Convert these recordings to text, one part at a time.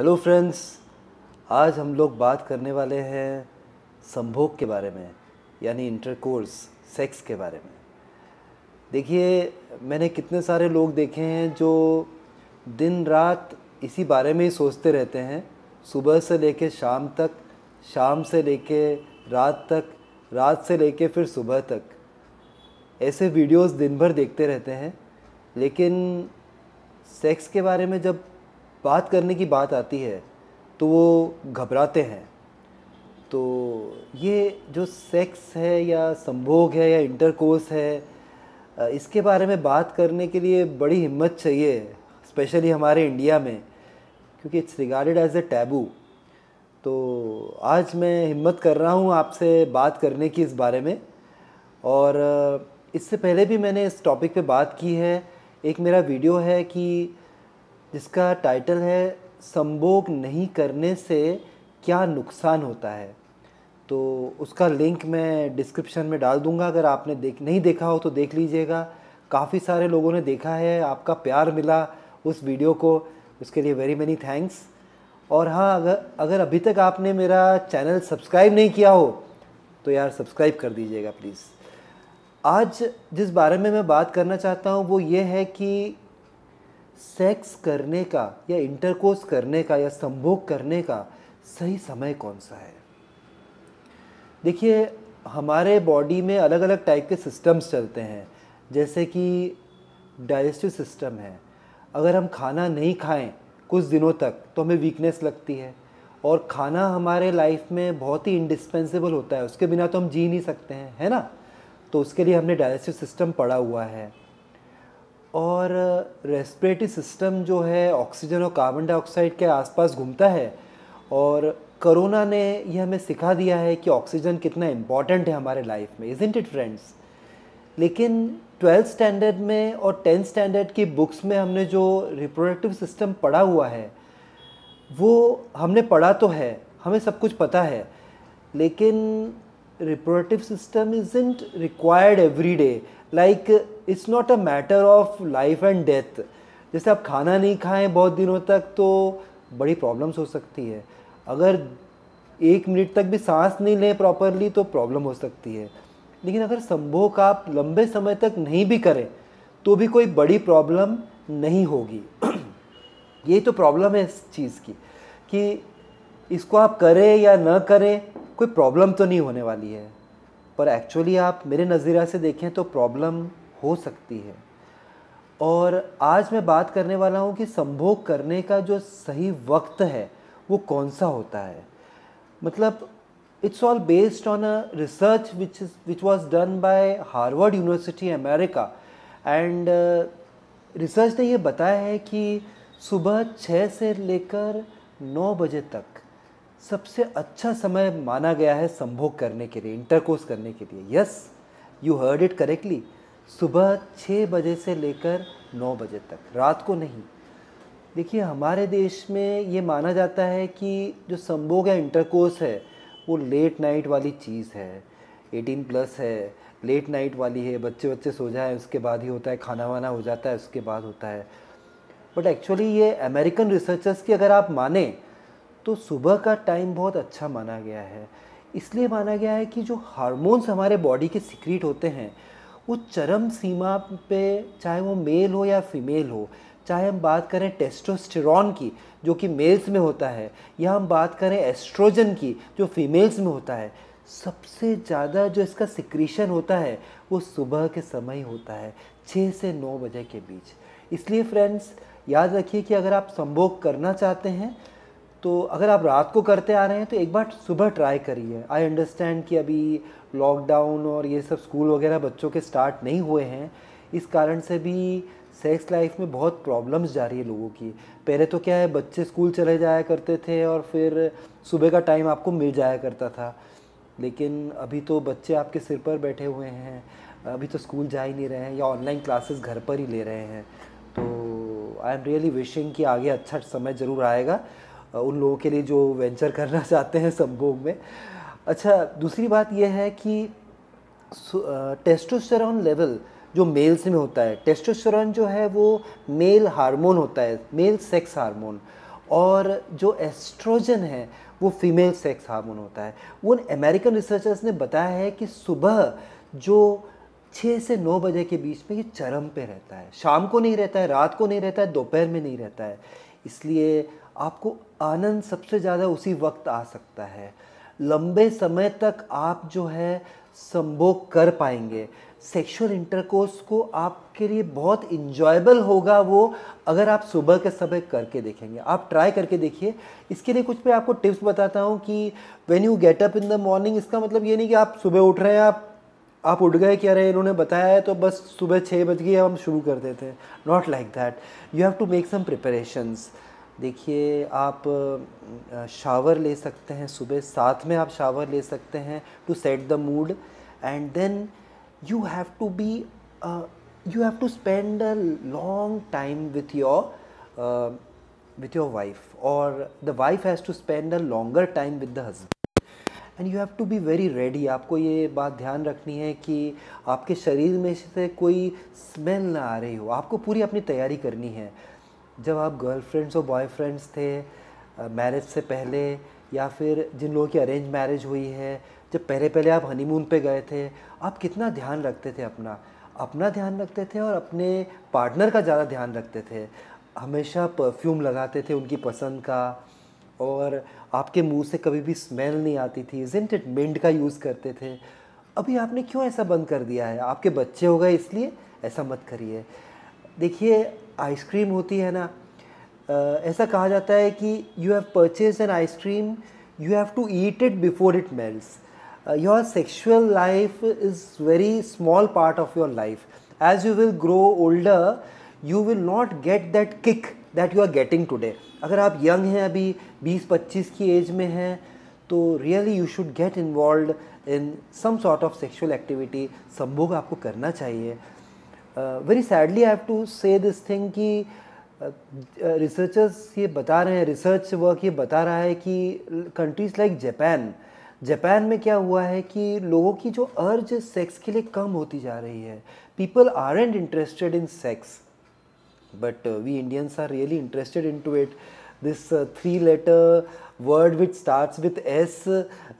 Hello friends आज हम लोग बात करने वाले हैं संभोग के बारे में यानी इंटरकोर्स सेक्स के बारे में देखिए मैंने कितने सारे लोग देखे हैं जो दिन रात इसी बारे में ही सोचते रहते हैं सुबह से ले शाम तक शाम से ले रात तक रात से ले फिर सुबह तक ऐसे वीडियोस दिन भर देखते रहते हैं लेकिन सेक्स के बारे में जब बात करने की बात आती है तो वो घबराते हैं तो ये जो सेक्स है या संभोग है या इंटरकोर्स है इसके बारे में बात करने के लिए बड़ी हिम्मत चाहिए स्पेशली हमारे इंडिया में क्योंकि it's regarded as a taboo तो आज मैं हिम्मत कर रहा हूँ आपसे बात करने की इस बारे में और इससे पहले भी मैंने इस टॉपिक पे बात की है एक मेरा वीडियो है कि जिसका टाइटल है संभोग नहीं करने से क्या नुकसान होता है तो उसका लिंक मैं डिस्क्रिप्शन में डाल दूंगा अगर आपने देख नहीं देखा हो तो देख लीजिएगा काफ़ी सारे लोगों ने देखा है आपका प्यार मिला उस वीडियो को उसके लिए वेरी मेनी थैंक्स और हाँ अगर अगर अभी तक आपने मेरा चैनल सब्सक्राइब नहीं किया हो तो यार सब्सक्राइब कर दीजिएगा प्लीज़ आज जिस बारे में मैं बात करना चाहता हूँ वो ये है कि सेक्स करने का या इंटरकोर्स करने का या संभोग करने का सही समय कौन सा है देखिए हमारे बॉडी में अलग अलग टाइप के सिस्टम्स चलते हैं जैसे कि डाइजेस्टिव सिस्टम है अगर हम खाना नहीं खाएं कुछ दिनों तक तो हमें वीकनेस लगती है और खाना हमारे लाइफ में बहुत ही इंडिस्पेंसेबल होता है उसके बिना तो हम जी नहीं सकते हैं है ना तो उसके लिए हमने डाइजेस्टिव सिस्टम पड़ा हुआ है और रेस्पिरेटरी सिस्टम जो है ऑक्सीजन और कार्बन डाइऑक्साइड के आसपास घूमता है और कोरोना ने यह हमें सिखा दिया है कि ऑक्सीजन कितना इम्पॉर्टेंट है हमारे लाइफ में इज इंट इट फ्रेंड्स लेकिन ट्वेल्थ स्टैंडर्ड में और टेंथ स्टैंडर्ड की बुक्स में हमने जो रिप्रोडक्टिव सिस्टम पढ़ा हुआ है वो हमने पढ़ा तो है हमें सब कुछ पता है लेकिन reproductive system isn't required every day like it's not a matter of life and death जैसे आप खाना नहीं खाएं बहुत दिनों तक तो बड़ी प्रॉब्लम्स हो सकती है अगर एक मिनट तक भी सांस नहीं लें प्रॉपरली तो प्रॉब्लम हो सकती है लेकिन अगर संभोग आप लंबे समय तक नहीं भी करें तो भी कोई बड़ी प्रॉब्लम नहीं होगी ये तो प्रॉब्लम है इस चीज़ की कि इसको आप करें या ना करें कोई प्रॉब्लम तो नहीं होने वाली है पर एक्चुअली आप मेरे नज़रिया से देखें तो प्रॉब्लम हो सकती है और आज मैं बात करने वाला हूँ कि संभोग करने का जो सही वक्त है वो कौन सा होता है मतलब it's all based on a research which which was done by Harvard University America and research ने ये बताया है कि सुबह छः से लेकर नौ बजे तक सबसे अच्छा समय माना गया है संभोग करने के लिए इंटरकोर्स करने के लिए yes you heard it correctly सुबह छः बजे से लेकर नौ बजे तक रात को नहीं देखिए हमारे देश में ये माना जाता है कि जो संभोग या इंटरकोर्स है वो लेट नाइट वाली चीज़ है 18 प्लस है लेट नाइट वाली है बच्चे बच्चे सो जाए उसके बाद ही होता है खाना वाना हो जाता है उसके बाद होता है बट एक्चुअली ये अमेरिकन रिसर्चर्स की अगर आप माने तो सुबह का टाइम बहुत अच्छा माना गया है इसलिए माना गया है कि जो हार्मोन्स हमारे बॉडी के सिक्रीट होते हैं वो चरम सीमा पे चाहे वो मेल हो या फीमेल हो चाहे हम बात करें टेस्टोस्टेरॉन की जो कि मेल्स में होता है या हम बात करें एस्ट्रोजन की जो फीमेल्स में होता है सबसे ज़्यादा जो इसका सिक्रीशन होता है वो सुबह के समय होता है छः से नौ बजे के बीच इसलिए फ्रेंड्स याद रखिए कि अगर आप संभोग करना चाहते हैं तो अगर आप रात को करते आ रहे हैं तो एक बार सुबह ट्राई करिए आई अंडरस्टैंड कि अभी लॉकडाउन और ये सब स्कूल वगैरह बच्चों के स्टार्ट नहीं हुए हैं इस कारण से भी सेक्स लाइफ में बहुत प्रॉब्लम्स जा रही है लोगों की पहले तो क्या है बच्चे स्कूल चले जाया करते थे और फिर सुबह का टाइम आपको मिल जाया करता था लेकिन अभी तो बच्चे आपके सिर पर बैठे हुए हैं अभी तो स्कूल जा ही नहीं रहे हैं या ऑनलाइन क्लासेस घर पर ही ले रहे हैं तो आई एम रियली विशिंग कि आगे अच्छा समय ज़रूर आएगा उन लोगों के लिए जो वेंचर करना चाहते हैं संभोग में अच्छा दूसरी बात यह है कि टेस्टोस्टेरोन लेवल जो मेल्स में होता है टेस्टोस्टेरोन जो है वो मेल हार्मोन होता है मेल सेक्स हार्मोन और जो एस्ट्रोजन है वो फीमेल सेक्स हार्मोन होता है उन अमेरिकन रिसर्चर्स ने बताया है कि सुबह जो छः से नौ बजे के बीच में ये चरम पे रहता है शाम को नहीं रहता है रात को नहीं रहता है दोपहर में नहीं रहता है इसलिए आपको आनंद सबसे ज़्यादा उसी वक्त आ सकता है लंबे समय तक आप जो है संभोग कर पाएंगे सेक्सुअल इंटरकोर्स को आपके लिए बहुत इन्जॉयबल होगा वो अगर आप सुबह के समय करके देखेंगे आप ट्राई करके देखिए इसके लिए कुछ मैं आपको टिप्स बताता हूँ कि when you get up in the morning इसका मतलब ये नहीं कि आप सुबह उठ रहे हैं आप आप उठ गए क्या रहे इन्होंने बताया है तो बस सुबह छः बज गई हम शुरू कर देते हैं not like that you have to make some preparations देखिए आप शावर ले सकते हैं सुबह साथ में आप शावर ले सकते हैं to set the mood and then you have to be you have to spend a long time with your with your wife और the wife has to spend a longer time with the husband and you have to be very ready आपको ये बात ध्यान रखनी है कि आपके शरीर में से कोई स्मेल ना आ रही हो आपको पूरी अपनी तैयारी करनी है जब आप गर्लफ्रेंड्स और बॉयफ्रेंड्स थे मैरिज से पहले या फिर जिन लोगों की अरेंज मैरिज हुई है जब पहले पहले आप हनीमून पे गए थे आप कितना ध्यान रखते थे अपना अपना ध्यान रखते थे और अपने पार्टनर का ज़्यादा ध्यान रखते थे हमेशा परफ्यूम लगाते थे उनकी पसंद का और आपके मुंह से कभी भी स्मेल नहीं आती थी इजेंट इट मिंट का यूज़ करते थे अभी आपने क्यों ऐसा बंद कर दिया है आपके बच्चे हो गए इसलिए ऐसा मत करिए देखिए आइसक्रीम होती है ना ऐसा कहा जाता है कि you have purchase an ice cream you have to eat it before it melts your sexual life is very small part of your life as you will grow older you will not get that kick that you are getting today अगर आप young हैं अभी बीस पच्चीस की as में हैं तो really you should get involve in some sort of sexual activity संभोग आपको करना चाहिए very sadly I have to say this thing कि रिसर्चर्स uh, uh, ये बता रहे हैं रिसर्च वर्क ये बता रहा है कि कंट्रीज़ लाइक जापान जापान में क्या हुआ है कि लोगों की जो अर्ज सेक्स के लिए कम होती जा रही है people are and interested in sex but we Indians are really interested in to it this uh, three letter word which starts with S,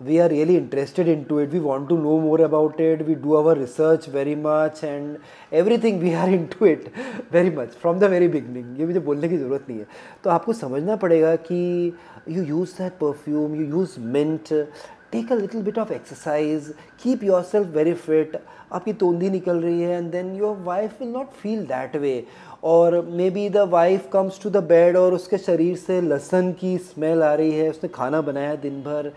we are really interested into it. We want to know more about it. We do our research very much and everything we are into it very much from the very beginning. ये मुझे बोलने की ज़रूरत नहीं है तो आपको समझना पड़ेगा you use that perfume, you use mint, take a little bit of exercise, keep yourself very fit. आपकी तोंदी निकल रही है and then your wife will not feel that way. और maybe the wife comes to the bed और उसके शरीर से लहसन की स्मेल आ रही है उसने खाना बनाया दिन भर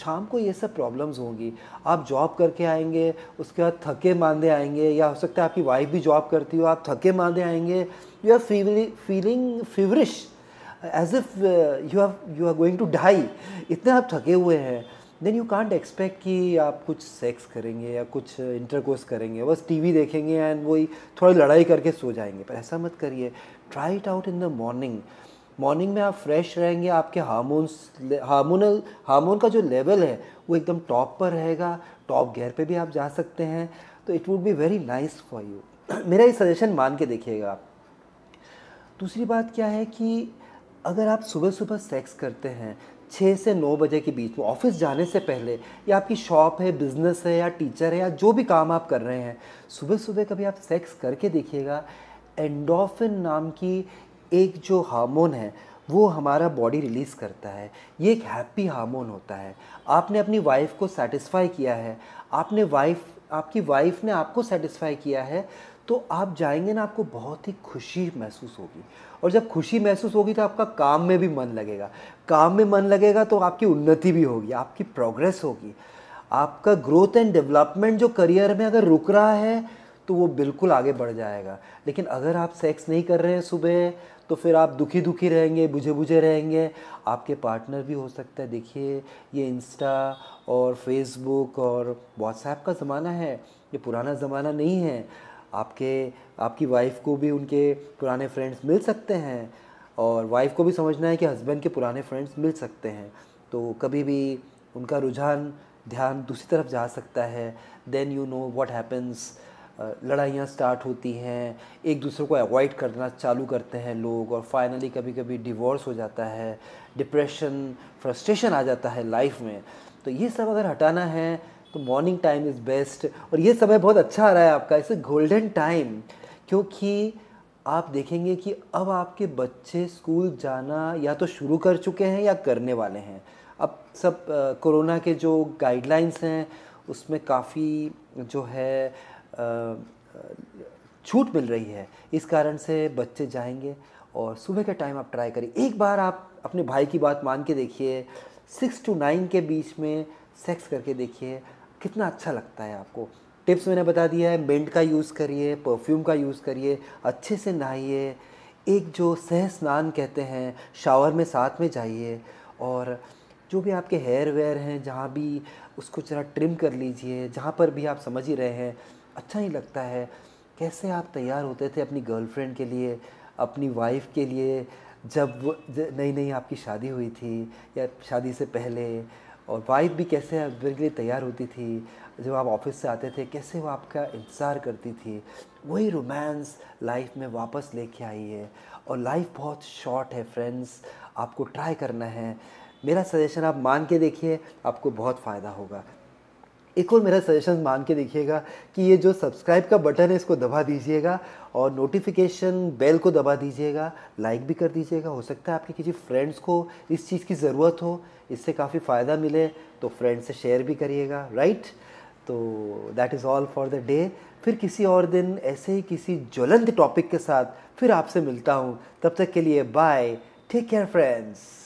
शाम को ये सब प्रॉब्लम्स होंगी आप जॉब करके आएंगे उसके बाद थके मांदे आएंगे या हो सकता है आपकी वाइफ भी जॉब करती हो आप थके मांदे आएंगे you are feeling feverish as if you are you are going to die इतने आप थके हुए हैं देन यू कांट एक्सपेक्ट कि आप कुछ सेक्स करेंगे या कुछ इंटरकोर्स करेंगे बस टीवी देखेंगे एंड वही थोड़ी लड़ाई करके सो जाएंगे पर ऐसा मत करिए try it out in the morning morning में आप फ्रेश रहेंगे आपके हार्मोन्स हार्मोनल हार्मोन का जो लेवल है वो एकदम टॉप पर रहेगा टॉप गेयर पे भी आप जा सकते हैं तो it would be very nice for you मेरा ये सजेशन मान के देखिएगा आप दूसरी बात क्या है कि अगर आप सुबह सुबह सेक्स करते हैं छः से नौ बजे के बीच में ऑफिस जाने से पहले या आपकी शॉप है बिजनेस है या टीचर है या जो भी काम आप कर रहे हैं सुबह सुबह कभी आप सेक्स करके देखिएगा एंडोफिन नाम की एक जो हार्मोन है वो हमारा बॉडी रिलीज़ करता है ये एक हैप्पी हार्मोन होता है आपने अपनी वाइफ को सेटिस्फाई किया है आपने वाइफ आपकी वाइफ ने आपको सेटिस्फाई किया है तो आप जाएंगे ना आपको बहुत ही खुशी महसूस होगी और जब खुशी महसूस होगी तो आपका काम में भी मन लगेगा काम में मन लगेगा तो आपकी उन्नति भी होगी आपकी प्रोग्रेस होगी आपका ग्रोथ एंड डेवलपमेंट जो करियर में अगर रुक रहा है तो वो बिल्कुल आगे बढ़ जाएगा लेकिन अगर आप सेक्स नहीं कर रहे हैं सुबह तो फिर आप दुखी दुखी रहेंगे बुझे बुझे रहेंगे आपके पार्टनर भी हो सकता है देखिए ये इंस्टा और फेसबुक और व्हाट्सएप का ज़माना है ये पुराना ज़माना नहीं है आपके आपकी वाइफ को भी उनके पुराने फ्रेंड्स मिल सकते हैं और वाइफ को भी समझना है कि हस्बैंड के पुराने फ्रेंड्स मिल सकते हैं तो कभी भी उनका रुझान ध्यान दूसरी तरफ जा सकता है then you know what happens लड़ाइयाँ स्टार्ट होती हैं एक दूसरे को अवॉइड करना चालू करते हैं लोग और फाइनली कभी कभी डिवोर्स हो जाता है डिप्रेशन फ्रस्ट्रेशन आ जाता है लाइफ में तो ये सब अगर हटाना है तो मॉर्निंग टाइम इज़ बेस्ट और ये समय बहुत अच्छा आ रहा है आपका इसे गोल्डन टाइम क्योंकि आप देखेंगे कि अब आपके बच्चे स्कूल जाना या तो शुरू कर चुके हैं या करने वाले हैं अब सब कोरोना के जो गाइडलाइंस हैं उसमें काफ़ी जो है छूट मिल रही है इस कारण से बच्चे जाएंगे और सुबह का टाइम आप ट्राई करिए एक बार आप अपने भाई की बात मान के देखिए सिक्स टू नाइन के बीच में सेक्स करके देखिए कितना अच्छा लगता है आपको टिप्स मैंने बता दिया है मेंट का यूज़ करिए परफ्यूम का यूज़ करिए अच्छे से नहाइए एक जो सह स्नान कहते हैं शावर में साथ में जाइए और जो भी आपके हेयर वेयर हैं जहाँ भी उसको ज़रा ट्रिम कर लीजिए जहाँ पर भी आप समझ ही रहे हैं अच्छा ही लगता है कैसे आप तैयार होते थे अपनी गर्लफ्रेंड के लिए अपनी वाइफ के लिए जब नई नई आपकी शादी हुई थी या शादी से पहले और वाइफ भी कैसे मेरे लिए तैयार होती थी जब आप ऑफिस से आते थे कैसे वो आपका इंतज़ार करती थी वही रोमांस लाइफ में वापस लेके आई है और लाइफ बहुत शॉर्ट है फ्रेंड्स आपको ट्राई करना है मेरा सजेशन आप मान के देखिए आपको बहुत फ़ायदा होगा एक और मेरा सजेशन मान के देखिएगा कि ये जो सब्सक्राइब का बटन है इसको दबा दीजिएगा और नोटिफिकेशन बेल को दबा दीजिएगा लाइक भी कर दीजिएगा हो सकता है आपके किसी फ्रेंड्स को इस चीज़ की ज़रूरत हो इससे काफ़ी फ़ायदा मिले तो फ्रेंड्स से शेयर भी करिएगा राइट तो that is all for the day फिर किसी और दिन ऐसे ही किसी ज्वलंत टॉपिक के साथ फिर आपसे मिलता हूँ तब तक के लिए बाय टेक केयर फ्रेंड्स